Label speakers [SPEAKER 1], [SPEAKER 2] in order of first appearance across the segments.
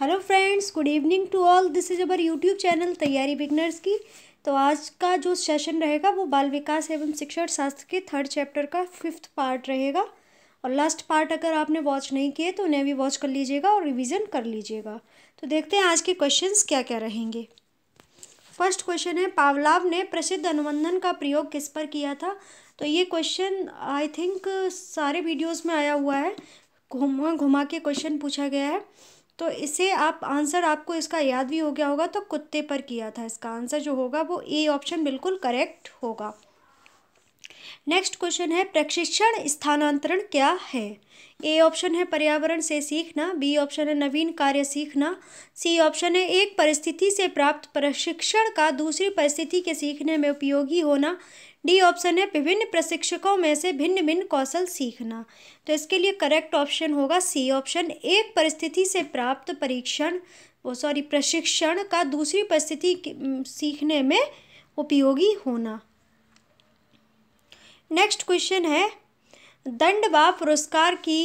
[SPEAKER 1] Hello friends good evening to all this is our YouTube channel तैयारी beginners की तो आज का जो सेशन रहेगा वो बाल विकास एवं शिक्षण शास्त्र के थर्ड चैप्टर का फिफ्थ पार्ट रहेगा और लास्ट पार्ट अगर आपने वॉच नहीं किए तो उन्हें भी वॉच कर लीजिएगा और रिवीजन कर लीजिएगा तो देखते हैं आज के क्वेश्चन क्या क्या रहेंगे फर्स्ट क्वेश्चन है पावलाव ने प्रसिद्ध अनुबंधन का प्रयोग किस पर किया था तो ये क्वेश्चन आई थिंक सारे वीडियोज़ में आया हुआ है घुमा घुमा के क्वेश्चन पूछा गया है तो इसे आप आंसर आपको इसका याद भी हो गया होगा तो कुत्ते पर किया था इसका आंसर जो होगा वो ए ऑप्शन बिल्कुल करेक्ट होगा नेक्स्ट क्वेश्चन है प्रशिक्षण स्थानांतरण क्या है ए ऑप्शन है पर्यावरण से सीखना बी ऑप्शन है नवीन कार्य सीखना सी ऑप्शन है एक परिस्थिति से प्राप्त प्रशिक्षण का दूसरी परिस्थिति के सीखने में उपयोगी होना डी ऑप्शन है विभिन्न प्रशिक्षकों में से भिन्न भिन्न कौशल सीखना तो इसके लिए करेक्ट ऑप्शन होगा सी ऑप्शन एक परिस्थिति से प्राप्त परीक्षण वो सॉरी प्रशिक्षण का दूसरी परिस्थिति सीखने में उपयोगी होना नेक्स्ट क्वेश्चन है दंड व पुरस्कार की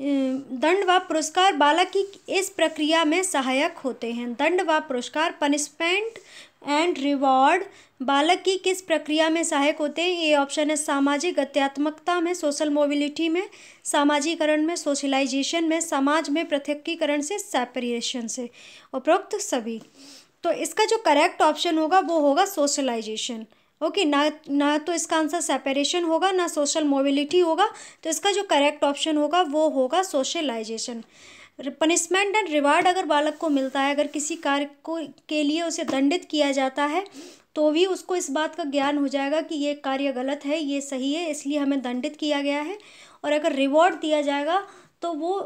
[SPEAKER 1] दंड व पुरस्कार बालक की इस प्रक्रिया में सहायक होते हैं दंड व पुरस्कार पनिशमेंट एंड रिवॉर्ड बालक की किस प्रक्रिया में सहायक होते हैं ये ऑप्शन है सामाजिक अत्यात्मकता में सोशल मोबिलिटी में सामाजिकरण में सोशलाइजेशन में समाज में पृथकीकरण से सेपरेशन से उपरोक्त सभी तो इसका जो करेक्ट ऑप्शन होगा वो होगा सोशलाइजेशन ओके ना ना तो इसका आंसर सेपरेशन होगा ना सोशल मोबिलिटी होगा तो इसका जो करेक्ट ऑप्शन होगा वो होगा सोशलाइजेशन पनिशमेंट एंड रिवार्ड अगर बालक को मिलता है अगर किसी कार्य को के लिए उसे दंडित किया जाता है तो भी उसको इस बात का ज्ञान हो जाएगा कि ये कार्य गलत है ये सही है इसलिए हमें दंडित किया गया है और अगर रिवॉर्ड दिया जाएगा तो वो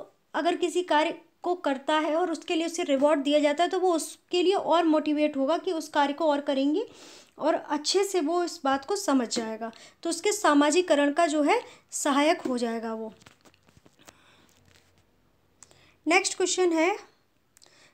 [SPEAKER 1] अगर किसी कार्य को करता है और उसके लिए उसे रिवॉर्ड दिया जाता है तो वो उसके लिए और मोटिवेट होगा कि उस कार्य को और करेंगे और अच्छे से वो इस बात को समझ जाएगा तो उसके सामाजिकरण का जो है सहायक हो जाएगा वो नेक्स्ट क्वेश्चन है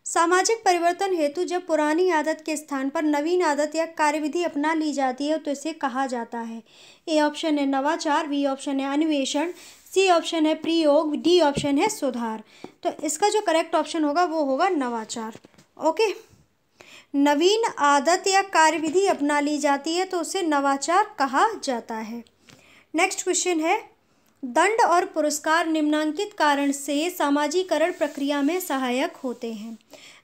[SPEAKER 1] सामाजिक परिवर्तन हेतु जब पुरानी आदत के स्थान पर नवीन आदत या कार्यविधि अपना ली जाती है तो इसे कहा जाता है ए ऑप्शन है नवाचार बी ऑप्शन है अन्वेषण सी ऑप्शन है प्रयोग डी ऑप्शन है सुधार तो इसका जो करेक्ट ऑप्शन होगा वो होगा नवाचार ओके नवीन आदत या कार्यविधि अपना ली जाती है तो उसे नवाचार कहा जाता है नेक्स्ट क्वेश्चन है दंड और पुरस्कार निम्नांकित कारण से सामाजिकरण प्रक्रिया में सहायक होते हैं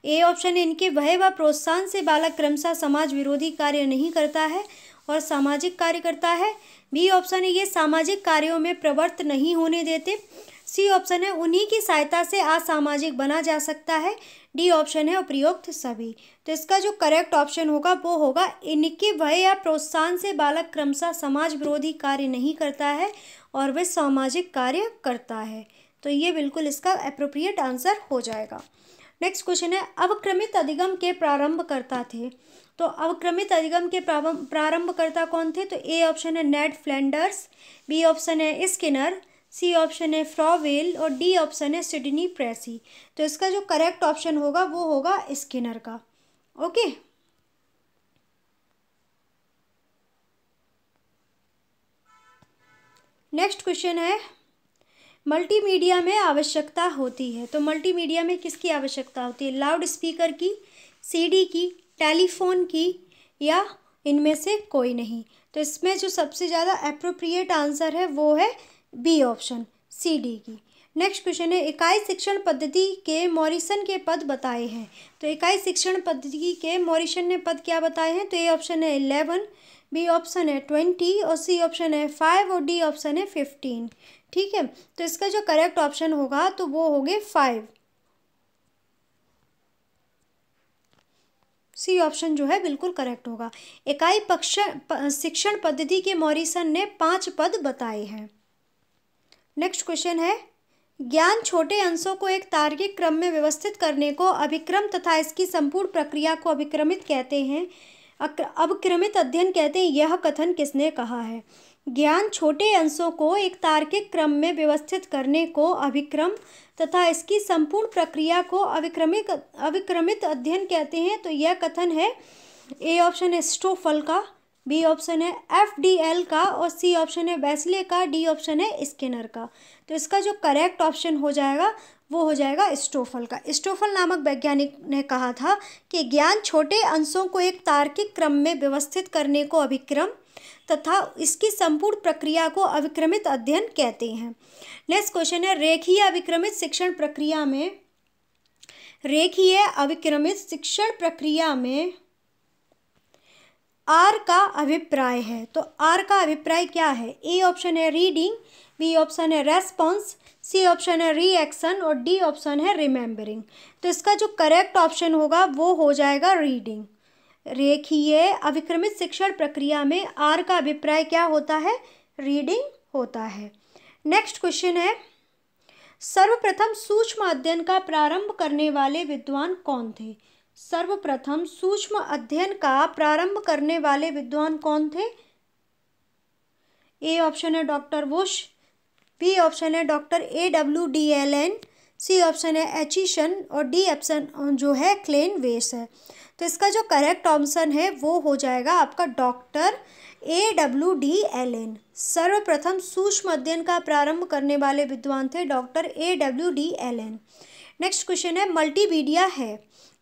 [SPEAKER 1] ए ऑप्शन इनके भय व प्रोत्साहन से बालक क्रमशः समाज विरोधी कार्य नहीं करता है और सामाजिक कार्य करता है बी ऑप्शन ये सामाजिक कार्यों में प्रवृत्त नहीं होने देते सी ऑप्शन है उन्हीं की सहायता से असामाजिक बना जा सकता है डी ऑप्शन है उपयुक्त सभी तो इसका जो करेक्ट ऑप्शन होगा वो होगा इनके भय या प्रोत्साहन से बालक क्रमशः समाज विरोधी कार्य नहीं करता है और वह सामाजिक कार्य करता है तो ये बिल्कुल इसका अप्रोप्रिएट आंसर हो जाएगा नेक्स्ट क्वेश्चन है अवक्रमित अधिगम के प्रारंभकर्ता थे तो अवक्रमित अधिगम के प्रारंभकर्ता कौन थे तो ए ऑप्शन है नेट फ्लैंडर्स बी ऑप्शन है स्किनर सी ऑप्शन है फ्रॉवेल और डी ऑप्शन है सिडनी प्रेसी तो इसका जो करेक्ट ऑप्शन होगा वो होगा स्किनर का ओके नेक्स्ट क्वेश्चन है मल्टीमीडिया में आवश्यकता होती है तो मल्टीमीडिया में किसकी आवश्यकता होती है लाउड स्पीकर की सीडी की टेलीफोन की या इनमें से कोई नहीं तो इसमें जो सबसे ज़्यादा अप्रोप्रिएट आंसर है वो है बी ऑप्शन सी डी की नेक्स्ट क्वेश्चन है इकाई शिक्षण पद्धति के मॉरिसन के पद बताए हैं तो इकाई शिक्षण पद्धति के मॉरिसन ने पद क्या बताए हैं तो ए ऑप्शन है इलेवन बी ऑप्शन है ट्वेंटी और सी ऑप्शन है फाइव और डी ऑप्शन है फिफ्टीन ठीक है तो इसका जो करेक्ट ऑप्शन होगा तो वो हो गए फाइव सी ऑप्शन जो है बिल्कुल करेक्ट होगा इकाई पक्ष शिक्षण पद्धति के मॉरिसन ने पांच पद बताए हैं नेक्स्ट क्वेश्चन है ज्ञान छोटे अंशों को एक तार्किक क्रम में व्यवस्थित करने को अभिक्रम तथा इसकी संपूर्ण प्रक्रिया को अभिक्रमित कहते हैं अभिक्रमित अध्ययन कहते हैं यह कथन किसने कहा है ज्ञान छोटे अंशों को एक तार्किक क्रम में व्यवस्थित करने को अभिक्रम तथा इसकी संपूर्ण प्रक्रिया को अविक्रमिक अविक्रमित अध्ययन कहते हैं तो यह कथन है ए ऑप्शन स्टोफल का बी ऑप्शन है एफ डी एल का और सी ऑप्शन है वैसले का डी ऑप्शन है स्किनर का तो इसका जो करेक्ट ऑप्शन हो जाएगा वो हो जाएगा स्टोफल का स्टोफल नामक वैज्ञानिक ने कहा था कि ज्ञान छोटे अंशों को एक तार्किक क्रम में व्यवस्थित करने को अभिक्रम तथा इसकी संपूर्ण प्रक्रिया को अविक्रमित अध्ययन कहते हैं नेक्स्ट क्वेश्चन है रेखीय अविक्रमित शिक्षण प्रक्रिया में रेखीय अविक्रमित शिक्षण प्रक्रिया में आर का अभिप्राय है तो आर का अभिप्राय क्या है ए ऑप्शन है रीडिंग बी ऑप्शन है रेस्पॉन्स सी ऑप्शन है रिएक्शन और डी ऑप्शन है रिमेंबरिंग तो इसका जो करेक्ट ऑप्शन होगा वो हो जाएगा रीडिंग रेखीय अविक्रमित शिक्षण प्रक्रिया में आर का अभिप्राय क्या होता है रीडिंग होता है नेक्स्ट क्वेश्चन है सर्वप्रथम सूक्ष्म अध्ययन का प्रारंभ करने वाले विद्वान कौन थे सर्वप्रथम सूक्ष्म अध्ययन का प्रारंभ करने वाले विद्वान कौन थे ए ऑप्शन है डॉक्टर वुश बी ऑप्शन है doctor A W D L N C option है एचिशन और डी ऑप्शन जो है क्लेन वेस है तो इसका जो करेक्ट ऑप्शन है वो हो जाएगा आपका doctor A W D L N सर्वप्रथम सूक्ष्म अध्ययन का प्रारंभ करने वाले विद्वान थे doctor A W D L N next question है मल्टीमीडिया है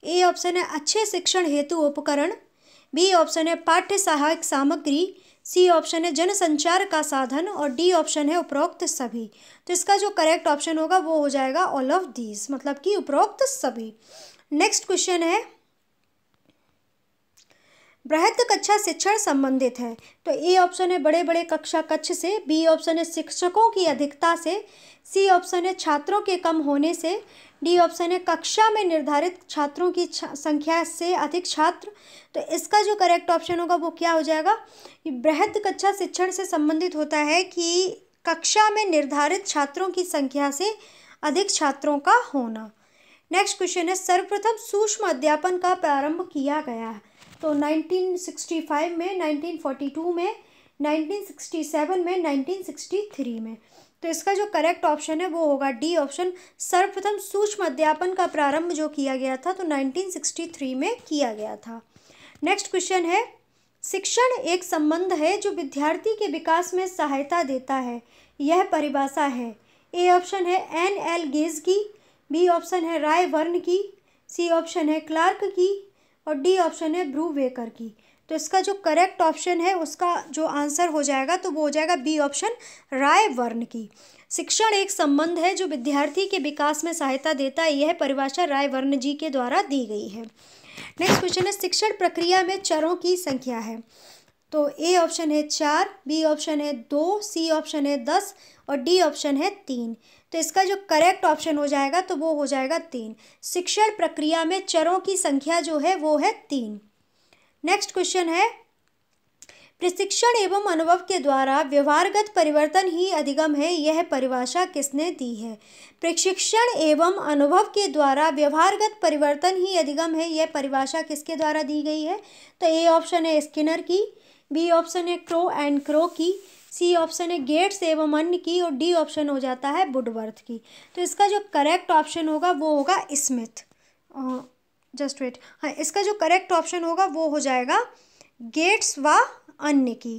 [SPEAKER 1] ए ऑप्शन है अच्छे शिक्षण हेतु उपकरण बी ऑप्शन है पाठ्य सहायक सामग्री सी ऑप्शन है जनसंचार का साधन और डी ऑप्शन है उपरोक्त सभी तो इसका जो करेक्ट ऑप्शन होगा वो हो जाएगा ऑल ऑफ दीज मतलब कि उपरोक्त सभी नेक्स्ट क्वेश्चन है बृहद कक्षा शिक्षण संबंधित है तो ए ऑप्शन है बड़े बड़े कक्षा कक्ष से बी ऑप्शन है शिक्षकों की अधिकता से सी ऑप्शन है छात्रों के कम होने से डी ऑप्शन है कक्षा में निर्धारित छात्रों की संख्या से अधिक छात्र तो इसका जो करेक्ट ऑप्शन होगा वो क्या हो जाएगा बृहद कक्षा शिक्षण से संबंधित होता है कि कक्षा में निर्धारित छात्रों की संख्या से अधिक छात्रों का होना नेक्स्ट क्वेश्चन है सर्वप्रथम सूक्ष्म अध्यापन का प्रारंभ किया गया तो नाइनटीन में नाइनटीन में 1967 में 1963 में तो इसका जो करेक्ट ऑप्शन है वो होगा डी ऑप्शन सर्वप्रथम सूक्ष्म अध्यापन का प्रारंभ जो किया गया था तो 1963 में किया गया था नेक्स्ट क्वेश्चन है शिक्षण एक संबंध है जो विद्यार्थी के विकास में सहायता देता है यह परिभाषा है ए ऑप्शन है एन एल गेज की बी ऑप्शन है राय वर्ण की सी ऑप्शन है क्लार्क की और डी ऑप्शन है ब्रू वेकर की तो इसका जो करेक्ट ऑप्शन है उसका जो आंसर हो जाएगा तो वो हो जाएगा बी ऑप्शन राय वर्ण की शिक्षण एक संबंध है जो विद्यार्थी के विकास में सहायता देता है यह परिभाषा राय वर्ण जी के द्वारा दी गई है नेक्स्ट क्वेश्चन है शिक्षण प्रक्रिया में चरों की संख्या है तो ए ऑप्शन है चार बी ऑप्शन है दो सी ऑप्शन है दस और डी ऑप्शन है तीन तो इसका जो करेक्ट ऑप्शन हो जाएगा तो वो हो जाएगा तीन शिक्षण प्रक्रिया में चरों की संख्या जो है वो है तीन नेक्स्ट क्वेश्चन है प्रशिक्षण एवं अनुभव के द्वारा व्यवहारगत परिवर्तन ही अधिगम है यह परिभाषा किसने दी है प्रशिक्षण एवं अनुभव के द्वारा व्यवहारगत परिवर्तन ही अधिगम है यह परिभाषा किसके द्वारा दी गई है तो ए ऑप्शन है स्किनर की बी ऑप्शन है क्रो एंड क्रो की सी ऑप्शन है गेट्स एवं अन्य की और डी ऑप्शन हो जाता है बुडवर्थ की तो इसका जो करेक्ट ऑप्शन होगा वो होगा स्मिथ जस्ट वेट हाँ इसका जो करेक्ट ऑप्शन होगा वो हो जाएगा गेट्स व अन्य की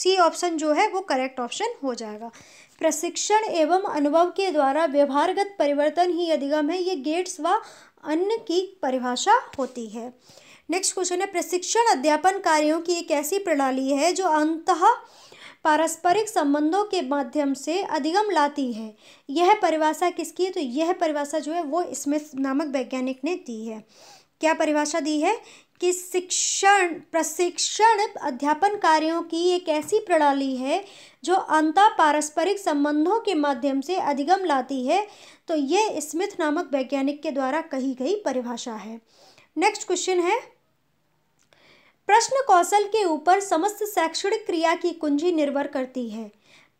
[SPEAKER 1] सी ऑप्शन जो है वो करेक्ट ऑप्शन हो जाएगा प्रशिक्षण एवं अनुभव के द्वारा व्यवहारगत परिवर्तन ही अधिगम है ये गेट्स व अन्य की परिभाषा होती है नेक्स्ट क्वेश्चन है प्रशिक्षण अध्यापन कार्यों की एक ऐसी प्रणाली है जो अंतः पारस्परिक संबंधों के माध्यम से अधिगम लाती है यह परिभाषा किसकी है तो यह परिभाषा जो है वो स्मिथ नामक वैज्ञानिक ने दी है क्या परिभाषा दी है कि शिक्षण प्रशिक्षण अध्यापन कार्यों की एक ऐसी प्रणाली है जो अंतः पारस्परिक संबंधों के माध्यम से अधिगम लाती है तो ये स्मिथ नामक वैज्ञानिक के द्वारा कही गई परिभाषा है नेक्स्ट क्वेश्चन है प्रश्न कौशल के ऊपर समस्त शैक्षणिक क्रिया की कुंजी निर्भर करती है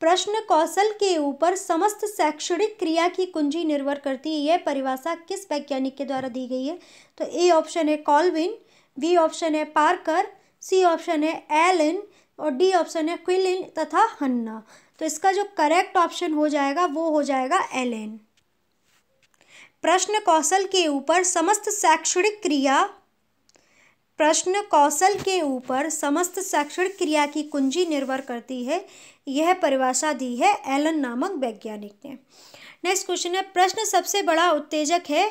[SPEAKER 1] प्रश्न कौशल के ऊपर समस्त शैक्षणिक क्रिया की कुंजी निर्भर करती है यह परिभाषा किस वैज्ञानिक के द्वारा दी गई है तो ए ऑप्शन है कॉलविन बी ऑप्शन है पार्कर सी ऑप्शन है एलिन और डी ऑप्शन है क्विलिन तथा हन्ना तो इसका जो करेक्ट ऑप्शन हो जाएगा वो हो जाएगा एलेन प्रश्न कौशल के ऊपर समस्त शैक्षणिक क्रिया प्रश्न कौशल के ऊपर समस्त शैक्षणिक क्रिया की कुंजी निर्भर करती है यह परिभाषा दी है एलन नामक वैज्ञानिक ने नेक्स्ट क्वेश्चन है प्रश्न सबसे बड़ा उत्तेजक है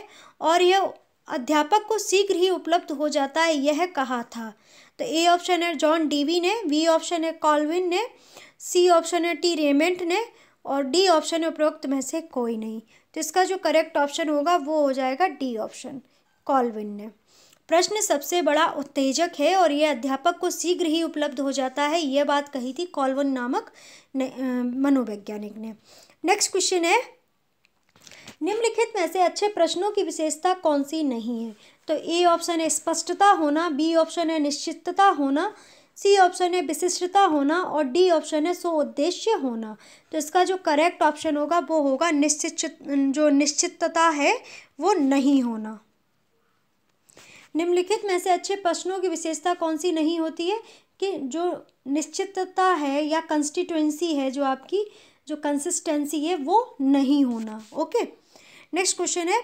[SPEAKER 1] और यह अध्यापक को शीघ्र ही उपलब्ध हो जाता है यह कहा था तो ए ऑप्शन है जॉन डीवी ने बी ऑप्शन है कॉलविन ने सी ऑप्शन है टी रेमेंट ने और डी ऑप्शन है उपरोक्त में से कोई नहीं तो इसका जो करेक्ट ऑप्शन होगा वो हो जाएगा डी ऑप्शन कॉलविन ने प्रश्न सबसे बड़ा उत्तेजक है और यह अध्यापक को शीघ्र ही उपलब्ध हो जाता है यह बात कही थी कॉलवन नामक मनोवैज्ञानिक ने नेक्स्ट क्वेश्चन है निम्नलिखित में से अच्छे प्रश्नों की विशेषता कौन सी नहीं है तो ए ऑप्शन है स्पष्टता होना बी ऑप्शन है निश्चितता होना सी ऑप्शन है विशिष्टता होना और डी ऑप्शन है सो उद्देश्य होना तो इसका जो करेक्ट ऑप्शन होगा वो होगा निश्चित जो निश्चितता है वो नहीं होना निम्नलिखित में से अच्छे प्रश्नों की विशेषता कौन सी नहीं होती है कि जो निश्चितता है या कंस्टिट्यूंसी है जो आपकी जो कंसिस्टेंसी है वो नहीं होना ओके नेक्स्ट क्वेश्चन है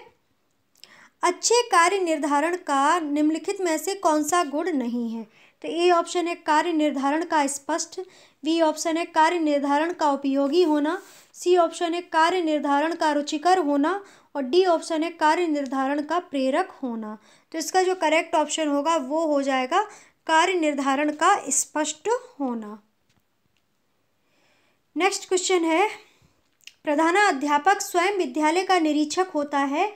[SPEAKER 1] अच्छे कार्य निर्धारण का निम्नलिखित में से कौन सा गुण नहीं है तो ए ऑप्शन है कार्य निर्धारण का स्पष्ट बी ऑप्शन है कार्य निर्धारण का उपयोगी होना सी ऑप्शन है कार्य निर्धारण का रुचिकर होना और डी ऑप्शन है कार्य निर्धारण का प्रेरक होना तो इसका जो करेक्ट ऑप्शन होगा वो हो जाएगा कार्य निर्धारण का स्पष्ट होना नेक्स्ट क्वेश्चन है प्रधानाध्यापक स्वयं विद्यालय का निरीक्षक होता है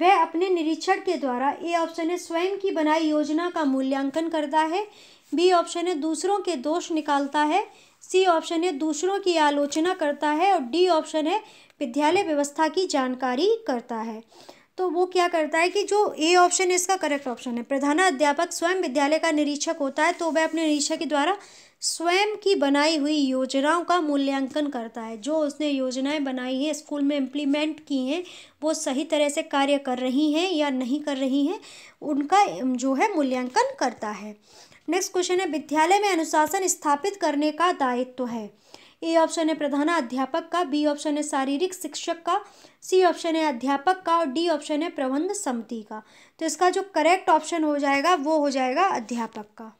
[SPEAKER 1] वह अपने निरीक्षण के द्वारा ए ऑप्शन है स्वयं की बनाई योजना का मूल्यांकन करता है बी ऑप्शन है दूसरों के दोष निकालता है सी ऑप्शन है दूसरों की आलोचना करता है और डी ऑप्शन है विद्यालय व्यवस्था की जानकारी करता है तो वो क्या करता है कि जो ए ऑप्शन है इसका करेक्ट ऑप्शन है प्रधानाध्यापक स्वयं विद्यालय का निरीक्षक होता है तो वह अपने निरीक्षक के द्वारा स्वयं की बनाई हुई योजनाओं का मूल्यांकन करता है जो उसने योजनाएं बनाई हैं स्कूल में इम्प्लीमेंट की हैं वो सही तरह से कार्य कर रही हैं या नहीं कर रही हैं उनका जो है मूल्यांकन करता है नेक्स्ट क्वेश्चन है विद्यालय में अनुशासन स्थापित करने का दायित्व तो है ए ऑप्शन है प्रधाना अध्यापक का बी ऑप्शन है शारीरिक शिक्षक का सी ऑप्शन है अध्यापक का और डी ऑप्शन है प्रबंध समिति का तो इसका जो करेक्ट ऑप्शन हो जाएगा वो हो जाएगा अध्यापक का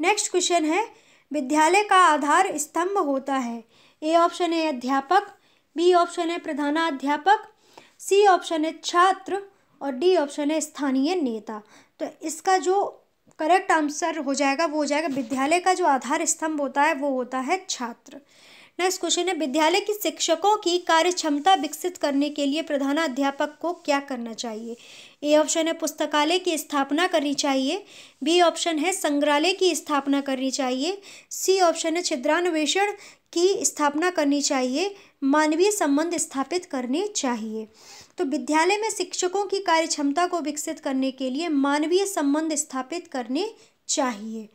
[SPEAKER 1] नेक्स्ट क्वेश्चन है विद्यालय का आधार स्तंभ होता है ए ऑप्शन है अध्यापक बी ऑप्शन है प्रधानाध्यापक सी ऑप्शन है छात्र और डी ऑप्शन है स्थानीय नेता तो इसका जो करेक्ट आंसर हो जाएगा वो हो जाएगा विद्यालय का जो आधार स्तंभ होता है वो होता है छात्र नेक्स्ट क्वेश्चन है विद्यालय की शिक्षकों की कार्य क्षमता विकसित करने के लिए प्रधानाध्यापक को क्या करना चाहिए ए ऑप्शन है पुस्तकालय की स्थापना करनी चाहिए बी ऑप्शन है संग्रहालय की स्थापना करनी चाहिए सी ऑप्शन है छिद्रान्वेषण की स्थापना करनी चाहिए मानवीय संबंध स्थापित करने चाहिए तो विद्यालय में शिक्षकों की कार्य क्षमता को विकसित करने के लिए मानवीय संबंध स्थापित करने चाहिए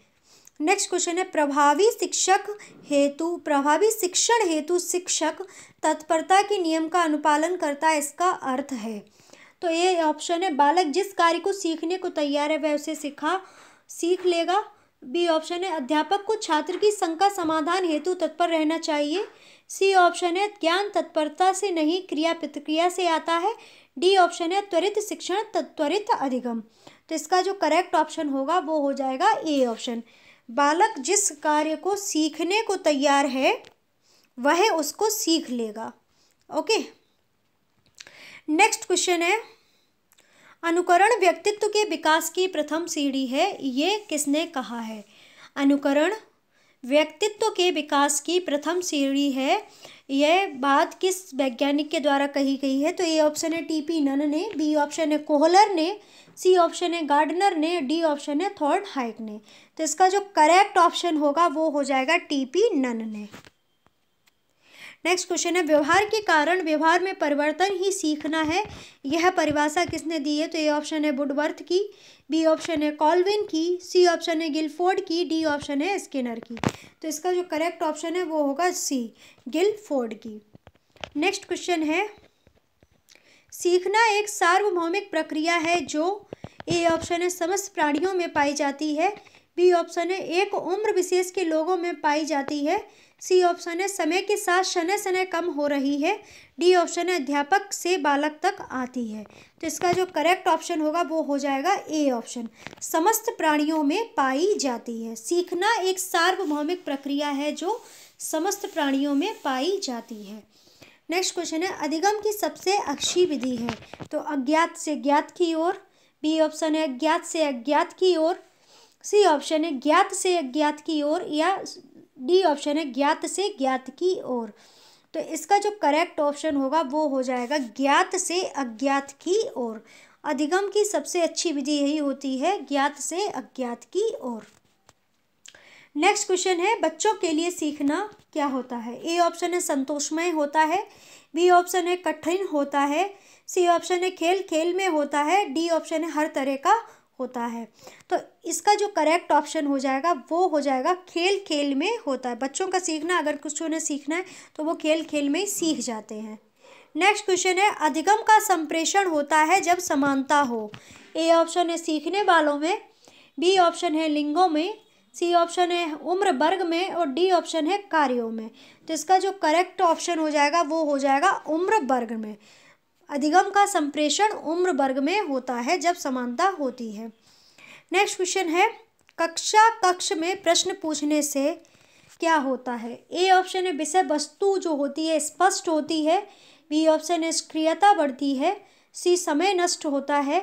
[SPEAKER 1] नेक्स्ट क्वेश्चन है प्रभावी शिक्षक हेतु प्रभावी शिक्षण हेतु शिक्षक तत्परता के नियम का अनुपालन करता है इसका अर्थ है तो ये ऑप्शन है बालक जिस कार्य को सीखने को तैयार है वह उसे सिखा सीख लेगा बी ऑप्शन है अध्यापक को छात्र की शंका समाधान हेतु तत्पर रहना चाहिए सी ऑप्शन है ज्ञान तत्परता से नहीं क्रिया प्रतिक्रिया से आता है डी ऑप्शन है त्वरित शिक्षण त्वरित अधिगम तो इसका जो करेक्ट ऑप्शन होगा वो हो जाएगा ए ऑप्शन बालक जिस कार्य को सीखने को तैयार है वह उसको सीख लेगा ओके नेक्स्ट क्वेश्चन है अनुकरण व्यक्तित्व के विकास की प्रथम सीढ़ी है ये किसने कहा है अनुकरण व्यक्तित्व के विकास की प्रथम सीढ़ी है यह बात किस वैज्ञानिक के द्वारा कही गई है तो ए ऑप्शन है टी पी नन ने बी ऑप्शन है कोहलर ने सी ऑप्शन है गार्डनर ने डी ऑप्शन है थॉर्न हाइक ने तो इसका जो करेक्ट ऑप्शन होगा वो हो जाएगा टी पी नन ने नेक्स्ट क्वेश्चन है व्यवहार के कारण व्यवहार में परिवर्तन ही सीखना है यह परिभाषा किसने दी है तो ये ऑप्शन है बुडवर्थ की बी ऑप्शन है कॉलविन की सी ऑप्शन है गिलफोर्ड की डी ऑप्शन है स्किनर की तो इसका जो करेक्ट ऑप्शन है वो होगा सी गिलफोर्ड की नेक्स्ट क्वेश्चन है सीखना एक सार्वभौमिक प्रक्रिया है जो ए ऑप्शन है समस्त प्राणियों में पाई जाती है बी ऑप्शन है एक उम्र विशेष के लोगों में पाई जाती है सी ऑप्शन है समय के साथ शनय शनय कम हो रही है डी ऑप्शन है अध्यापक से बालक तक आती है तो इसका जो करेक्ट ऑप्शन होगा वो हो जाएगा ए ऑप्शन समस्त प्राणियों में पाई जाती है सीखना एक सार्वभौमिक प्रक्रिया है जो समस्त प्राणियों में पाई जाती है नेक्स्ट क्वेश्चन है अधिगम की सबसे अच्छी विधि है तो अज्ञात से ज्ञात की ओर बी ऑप्शन है अज्ञात से अज्ञात की ओर सी ऑप्शन है ज्ञात से अज्ञात की ओर या डी ऑप्शन है ज्ञात से ज्ञात की ओर तो इसका जो करेक्ट ऑप्शन होगा वो हो जाएगा ज्ञात से अज्ञात की ओर अधिगम की सबसे अच्छी विधि यही होती है ज्ञात से अज्ञात की ओर नेक्स्ट क्वेश्चन है बच्चों के लिए सीखना क्या होता है ए ऑप्शन है संतोषमय होता है बी ऑप्शन है कठिन होता है सी ऑप्शन है खेल खेल में होता है डी ऑप्शन है हर तरह का होता है तो इसका जो करेक्ट ऑप्शन हो जाएगा वो हो जाएगा खेल खेल में होता है बच्चों का सीखना अगर कुछ उन्हें सीखना है तो वो खेल खेल में ही सीख जाते हैं नेक्स्ट क्वेश्चन है अधिगम का संप्रेषण होता है जब समानता हो ए ऑप्शन है सीखने वालों में बी ऑप्शन है लिंगों में सी ऑप्शन है उम्र वर्ग में और डी ऑप्शन है कार्यों में तो इसका जो करेक्ट ऑप्शन हो जाएगा वो हो जाएगा उम्र वर्ग में अधिगम का संप्रेषण उम्र वर्ग में होता है जब समानता होती है नेक्स्ट क्वेश्चन है कक्षा कक्ष में प्रश्न पूछने से क्या होता है ए ऑप्शन है विषय वस्तु जो होती है स्पष्ट होती है बी ऑप्शन है सक्रियता बढ़ती है सी समय नष्ट होता है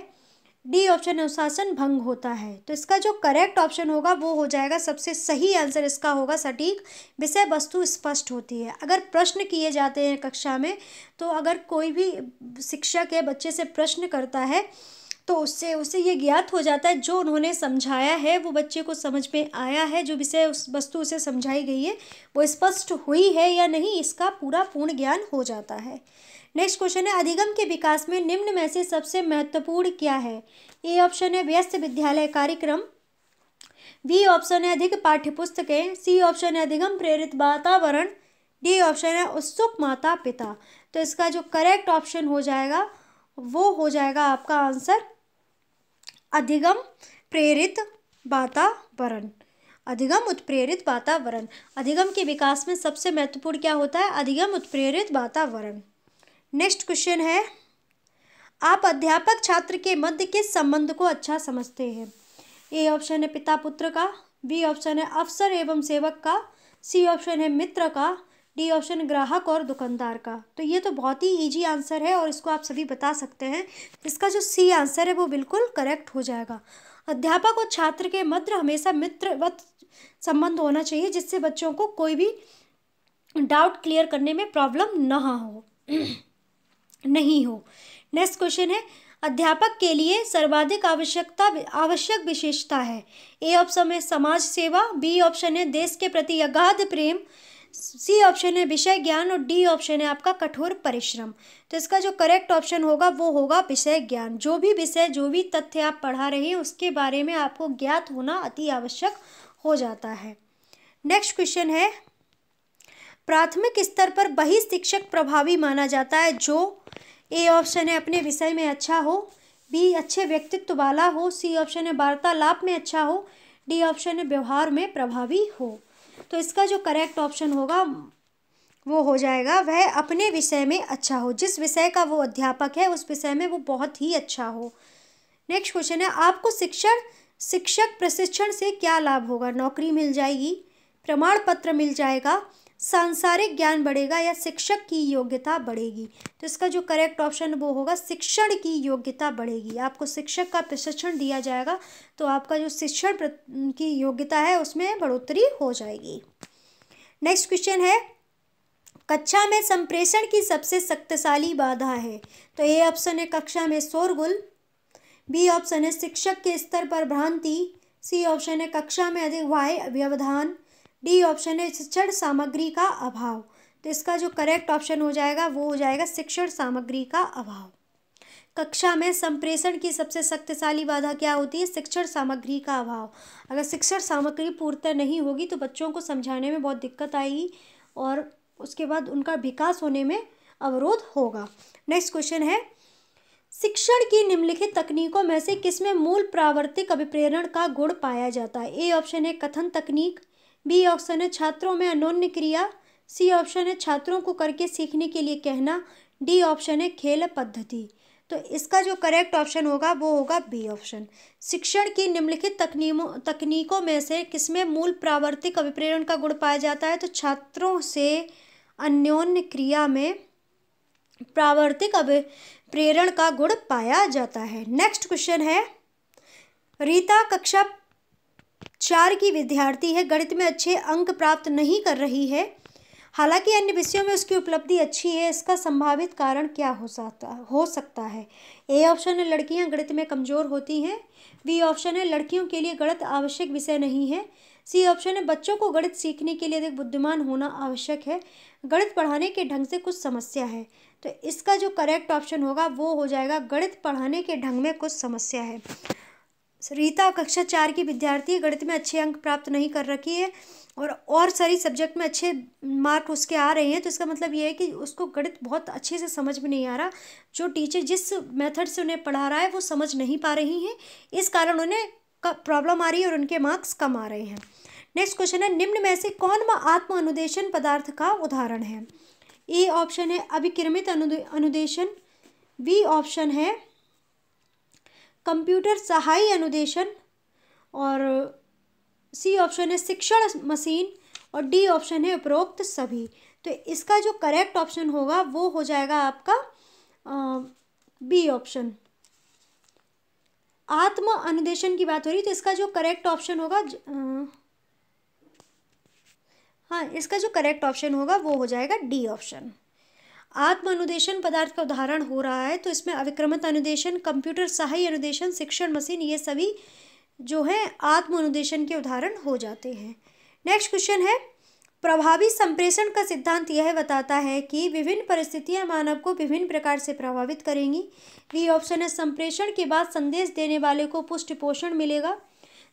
[SPEAKER 1] डी ऑप्शन अनुशासन भंग होता है तो इसका जो करेक्ट ऑप्शन होगा वो हो जाएगा सबसे सही आंसर इसका होगा सटीक विषय वस्तु स्पष्ट होती है अगर प्रश्न किए जाते हैं कक्षा में तो अगर कोई भी शिक्षक या बच्चे से प्रश्न करता है तो उससे उसे ये ज्ञात हो जाता है जो उन्होंने समझाया है वो बच्चे को समझ में आया है जो विषय उस वस्तु उसे समझाई गई है वो स्पष्ट हुई है या नहीं इसका पूरा पूर्ण ज्ञान हो जाता है नेक्स्ट क्वेश्चन है अधिगम के विकास में निम्न में से सबसे महत्वपूर्ण क्या है ए ऑप्शन है व्यस्त विद्यालय कार्यक्रम बी ऑप्शन है अधिक पाठ्य पुस्तकें सी ऑप्शन है अधिगम प्रेरित वातावरण डी ऑप्शन है उत्सुक माता पिता तो इसका जो करेक्ट ऑप्शन हो जाएगा वो हो जाएगा आपका आंसर अधिगम प्रेरित वातावरण अधिगम उत्प्रेरित वातावरण अधिगम के विकास में सबसे महत्वपूर्ण क्या होता है अधिगम उत्प्रेरित वातावरण नेक्स्ट क्वेश्चन है आप अध्यापक छात्र के मध्य किस संबंध को अच्छा समझते हैं ए ऑप्शन है पिता पुत्र का बी ऑप्शन है अफसर एवं सेवक का सी ऑप्शन है मित्र का डी ऑप्शन ग्राहक और दुकानदार का तो ये तो बहुत ही इजी आंसर है और इसको आप सभी बता सकते हैं इसका जो सी आंसर है वो बिल्कुल करेक्ट हो जाएगा अध्यापक और छात्र के मध्य हमेशा मित्र संबंध होना चाहिए जिससे बच्चों को कोई भी डाउट क्लियर करने में प्रॉब्लम ना हो नहीं हो नेक्स्ट क्वेश्चन है अध्यापक के लिए सर्वाधिक आवश्यकता आवश्यक विशेषता है ए ऑप्शन है समाज सेवा बी ऑप्शन है देश के प्रति अगाध प्रेम सी ऑप्शन है विषय ज्ञान और डी ऑप्शन है आपका कठोर परिश्रम तो इसका जो करेक्ट ऑप्शन होगा वो होगा विषय ज्ञान जो भी विषय जो भी तथ्य आप पढ़ा रहे हैं उसके बारे में आपको ज्ञात होना अति आवश्यक हो जाता है नेक्स्ट क्वेश्चन है प्राथमिक स्तर पर वही शिक्षक प्रभावी माना जाता है जो ए ऑप्शन है अपने विषय में अच्छा हो बी अच्छे व्यक्तित्व वाला हो सी ऑप्शन है वार्तालाप में अच्छा हो डी ऑप्शन है व्यवहार में प्रभावी हो तो इसका जो करेक्ट ऑप्शन होगा वो हो जाएगा वह अपने विषय में अच्छा हो जिस विषय का वो अध्यापक है उस विषय में वो बहुत ही अच्छा हो नेक्स्ट क्वेश्चन है आपको शिक्षण शिक्षक प्रशिक्षण से क्या लाभ होगा नौकरी मिल जाएगी प्रमाण पत्र मिल जाएगा सांसारिक ज्ञान बढ़ेगा या शिक्षक की योग्यता बढ़ेगी तो इसका जो करेक्ट ऑप्शन वो होगा शिक्षण की योग्यता बढ़ेगी आपको शिक्षक का प्रशिक्षण दिया जाएगा तो आपका जो शिक्षण की योग्यता है उसमें बढ़ोतरी हो जाएगी नेक्स्ट क्वेश्चन है कक्षा में संप्रेषण की सबसे शक्तिशाली बाधा है तो ए ऑप्शन है कक्षा में शोरगुल बी ऑप्शन है शिक्षक के स्तर पर भ्रांति सी ऑप्शन है कक्षा में अधिक वाय व्यवधान डी ऑप्शन है शिक्षण सामग्री का अभाव तो इसका जो करेक्ट ऑप्शन हो जाएगा वो हो जाएगा शिक्षण सामग्री का अभाव कक्षा में संप्रेषण की सबसे शक्तिशाली बाधा क्या होती है शिक्षण सामग्री का अभाव अगर शिक्षण सामग्री पूर्तः नहीं होगी तो बच्चों को समझाने में बहुत दिक्कत आएगी और उसके बाद उनका विकास होने में अवरोध होगा नेक्स्ट क्वेश्चन है शिक्षण की निम्नलिखित तकनीकों में से किसमें मूल प्रावर्तिक अभिप्रेरण का गुण पाया जाता है ए ऑप्शन है कथन तकनीक बी ऑप्शन है छात्रों में अनोन्य क्रिया सी ऑप्शन है छात्रों को करके सीखने के लिए कहना डी ऑप्शन है खेल पद्धति तो इसका जो करेक्ट ऑप्शन होगा वो होगा बी ऑप्शन शिक्षण की निम्नलिखित तकनीकों तकनीकों में से किसमें मूल प्रावर्तिक अभिप्रेरण का गुण पाया जाता है तो छात्रों से अन्योन्य क्रिया में प्रावर्तिक अभिप्रेरण का गुण पाया जाता है नेक्स्ट क्वेश्चन है रीता कक्षा चार की विद्यार्थी है गणित में अच्छे अंक प्राप्त नहीं कर रही है हालांकि अन्य विषयों में उसकी उपलब्धि अच्छी है इसका संभावित कारण क्या हो सकता हो सकता है ए ऑप्शन है लड़कियां गणित में कमज़ोर होती हैं बी ऑप्शन है लड़कियों के लिए गणित आवश्यक विषय नहीं है सी ऑप्शन है बच्चों को गणित सीखने के लिए अधिक बुद्धिमान होना आवश्यक है गणित पढ़ाने के ढंग से कुछ समस्या है तो इसका जो करेक्ट ऑप्शन होगा वो हो जाएगा गणित पढ़ाने के ढंग में कुछ समस्या है रीता कक्षा चार की विद्यार्थी गणित में अच्छे अंक प्राप्त नहीं कर रखी है और और सारी सब्जेक्ट में अच्छे मार्क उसके आ रहे हैं तो इसका मतलब ये है कि उसको गणित बहुत अच्छे से समझ में नहीं आ रहा जो टीचर जिस मेथड से उन्हें पढ़ा रहा है वो समझ नहीं पा रही हैं इस कारण उन्हें प्रॉब्लम आ रही है और उनके मार्क्स कम आ रहे हैं नेक्स्ट क्वेश्चन है निम्न में से कौन व आत्म अनुदेशन पदार्थ का उदाहरण है ए ऑप्शन है अभिक्रमित अनुदेशन बी ऑप्शन है कंप्यूटर सहाय अनुदेशन और सी ऑप्शन है शिक्षण मशीन और डी ऑप्शन है उपरोक्त सभी तो इसका जो करेक्ट ऑप्शन होगा वो हो जाएगा आपका बी ऑप्शन आत्म अनुदेशन की बात हो रही तो इसका जो करेक्ट ऑप्शन होगा आ, हाँ इसका जो करेक्ट ऑप्शन होगा वो हो जाएगा डी ऑप्शन आत्म अनुदेशन पदार्थ का उदाहरण हो रहा है तो इसमें अविक्रमत अनुदेशन कंप्यूटर सहाय अनुदेशन शिक्षण मशीन ये सभी जो है आत्म अनुदेशन के उदाहरण हो जाते हैं नेक्स्ट क्वेश्चन है प्रभावी संप्रेषण का सिद्धांत यह बताता है कि विभिन्न परिस्थितियां मानव को विभिन्न प्रकार से प्रभावित करेंगी बी ऑप्शन है संप्रेषण के बाद संदेश देने वाले को पुष्ट पोषण मिलेगा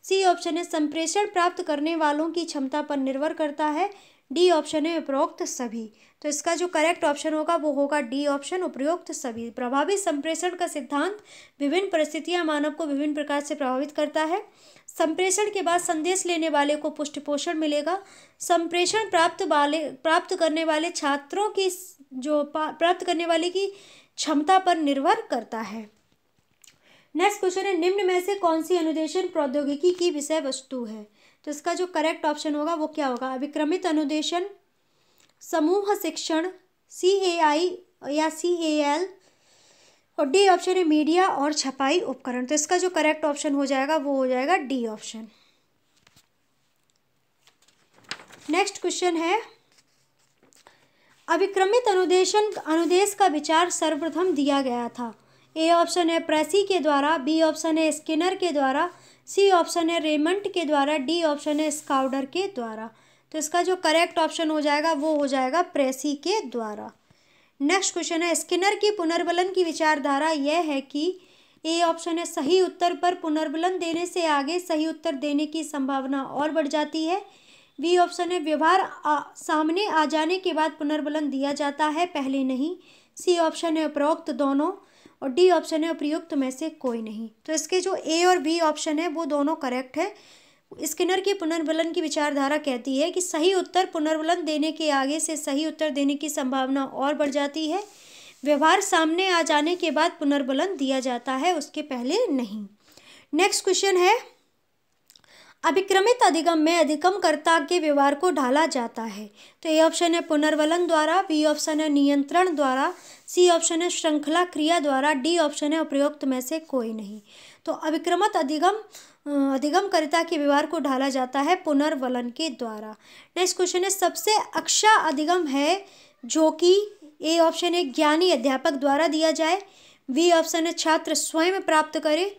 [SPEAKER 1] सी ऑप्शन है संप्रेषण प्राप्त करने वालों की क्षमता पर निर्भर करता है डी ऑप्शन है उपरोक्त सभी तो इसका जो करेक्ट ऑप्शन होगा वो होगा डी ऑप्शन उपयुक्त सभी प्रभावी संप्रेषण का सिद्धांत विभिन्न परिस्थितियां मानव को विभिन्न प्रकार से प्रभावित करता है संप्रेषण के बाद संदेश लेने वाले को पुष्ट पोषण मिलेगा संप्रेषण प्राप्त वाले प्राप्त करने वाले छात्रों की जो प्राप्त करने वाले की क्षमता पर निर्भर करता है नेक्स्ट क्वेश्चन है निम्न में से कौन सी अनुदेशन प्रौद्योगिकी की विषय वस्तु है तो इसका जो करेक्ट ऑप्शन होगा वो क्या होगा अभिक्रमित अनुदेशन समूह शिक्षण सी ए आई या सी ए एल और डी ऑप्शन है मीडिया और छपाई उपकरण तो इसका जो करेक्ट ऑप्शन हो जाएगा वो हो जाएगा डी ऑप्शन नेक्स्ट क्वेश्चन है अभिक्रमित अनुदेशन अनुदेश का विचार सर्वप्रथम दिया गया था ए ऑप्शन है प्रेसी के द्वारा बी ऑप्शन है स्किनर के द्वारा सी ऑप्शन है रेमंट के द्वारा डी ऑप्शन है स्काउडर के द्वारा तो इसका जो करेक्ट ऑप्शन हो जाएगा वो हो जाएगा प्रेसी के द्वारा नेक्स्ट क्वेश्चन है स्किनर की पुनर्बलन की विचारधारा यह है कि ए ऑप्शन है सही उत्तर पर पुनर्बलन देने से आगे सही उत्तर देने की संभावना और बढ़ जाती है बी ऑप्शन है व्यवहार सामने आ जाने के बाद पुनर्बलन दिया जाता है पहले नहीं सी ऑप्शन है उपरोक्त दोनों और डी ऑप्शन है उपयुक्त में से कोई नहीं तो इसके जो ए और बी ऑप्शन है वो दोनों करेक्ट है स्किनर के पुनर्बलन की विचारधारा कहती है कि सही उत्तर पुनर्बलन देने के आगे से सही उत्तर देने की संभावना और बढ़ जाती है व्यवहार सामने आ जाने के बाद पुनर्बलन दिया जाता है उसके पहले नहीं नेक्स्ट क्वेश्चन है अभिक्रमित अधिगम में अधिगमकर्ता के व्यवहार को ढाला जाता है तो ए ऑप्शन है पुनर्वलन द्वारा बी ऑप्शन है नियंत्रण द्वारा सी ऑप्शन है श्रृंखला क्रिया द्वारा डी ऑप्शन है उपयुक्त में से कोई नहीं तो अभिक्रमित अधिगम हम्म, अधिगमकर्ता के व्यवहार को ढाला जाता है पुनर्वलन के द्वारा नेक्स्ट क्वेश्चन है सबसे अक्षा अधिगम है जो कि ए ऑप्शन है ज्ञानी अध्यापक द्वारा दिया जाए बी ऑप्शन है छात्र स्वयं प्राप्त करे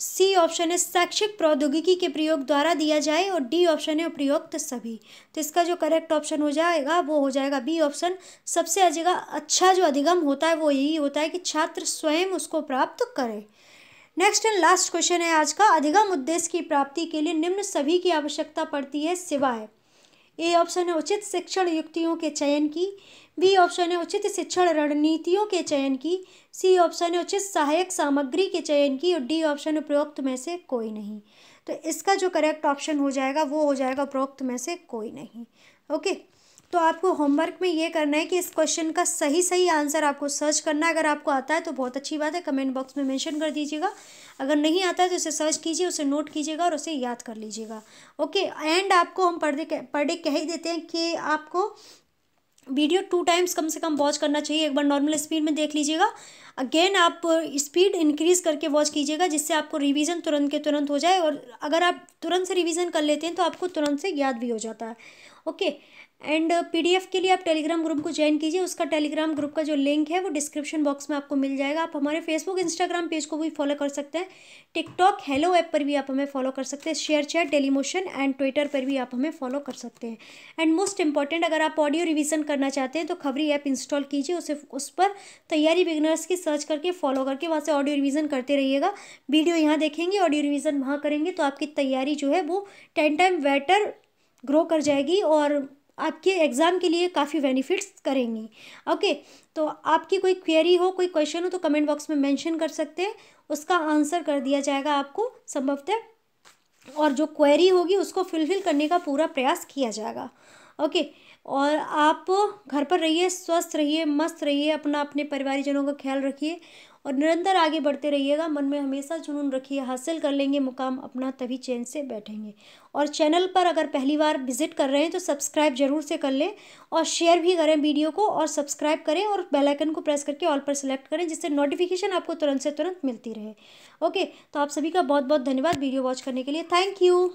[SPEAKER 1] सी ऑप्शन है शैक्षिक प्रौद्योगिकी के प्रयोग द्वारा दिया जाए और डी ऑप्शन है उपयुक्त सभी तो इसका जो करेक्ट ऑप्शन हो जाएगा वो हो जाएगा बी ऑप्शन सबसे अच्छा जो अधिगम होता है वो यही होता है कि छात्र स्वयं उसको प्राप्त करें नेक्स्ट एंड लास्ट क्वेश्चन है आज का अधिगम उद्देश्य की प्राप्ति के लिए निम्न सभी की आवश्यकता पड़ती है सिवाय ए ऑप्शन है उचित शिक्षण युक्तियों के चयन की बी ऑप्शन है उचित शिक्षण रणनीतियों के चयन की सी ऑप्शन है उचित सहायक सामग्री के चयन की और डी ऑप्शन उपरोक्त में से कोई नहीं तो इसका जो करेक्ट ऑप्शन हो जाएगा वो हो जाएगा उपरोक्त में से कोई नहीं ओके okay? तो आपको होमवर्क में ये करना है कि इस क्वेश्चन का सही सही आंसर आपको सर्च करना है अगर आपको आता है तो बहुत अच्छी बात है कमेंट बॉक्स में मेंशन कर दीजिएगा अगर नहीं आता है तो उसे सर्च कीजिए उसे नोट कीजिएगा और उसे याद कर लीजिएगा ओके एंड आपको हम पढ़ दे पर डे कह ही देते हैं कि आपको वीडियो टू टाइम्स कम से कम वॉच करना चाहिए एक बार नॉर्मल स्पीड में देख लीजिएगा अगेन आप स्पीड इंक्रीज़ करके वॉच कीजिएगा जिससे आपको रिवीजन तुरंत के तुरंत हो जाए और अगर आप तुरंत से रिवीजन कर लेते हैं तो आपको तुरंत से याद भी हो जाता है okay okay. And PDF uh, के लिए आप टेलीग्राम ग्रुप को ज्वाइन कीजिए उसका टेलीग्राम ग्रुप का जो लिंक है वो डिस्क्रिप्शन बॉक्स में आपको मिल जाएगा आप हमारे फेसबुक इंस्टाग्राम पेज को भी फॉलो कर सकते हैं टिकटॉक हेलो ऐप पर भी आप हमें फॉलो कर सकते हैं शेयर चैट टेलीमोशन एंड ट्विटर पर भी आप हमें फॉलो कर सकते हैं एंड मोस्ट इंपॉर्टेंट अगर आप ऑडियो रिविजन करना चाहते हैं तो खबरी ऐप इंस्टॉल कीजिए उसे उस पर तैयारी बिगनर्स की सर्च करके फॉलो करके वहाँ से ऑडियो रिविज़न करते रहिएगा वीडियो यहाँ देखेंगे ऑडियो रिविज़न वहाँ करेंगे तो आपकी तैयारी जो है वो टेन टाइम बेटर ग्रो कर जाएगी और आपके एग्ज़ाम के लिए काफ़ी बेनिफिट्स करेंगी ओके तो आपकी कोई क्वेरी हो कोई क्वेश्चन हो तो कमेंट बॉक्स में मेंशन कर सकते हैं उसका आंसर कर दिया जाएगा आपको संभवतः और जो क्वेरी होगी उसको फुलफिल करने का पूरा प्रयास किया जाएगा ओके और आप घर पर रहिए स्वस्थ रहिए मस्त रहिए अपना अपने परिवारजनों का ख्याल रखिए और निरंतर आगे बढ़ते रहिएगा मन में हमेशा जुनून रखिए हासिल कर लेंगे मुकाम अपना तभी चैन से बैठेंगे और चैनल पर अगर पहली बार विजिट कर रहे हैं तो सब्सक्राइब जरूर से कर लें और शेयर भी करें वीडियो को और सब्सक्राइब करें और बेलाइकन को प्रेस करके ऑल पर सेलेक्ट करें जिससे नोटिफिकेशन आपको तुरंत से तुरंत मिलती रहे ओके तो आप सभी का बहुत बहुत धन्यवाद वीडियो वॉच करने के लिए थैंक यू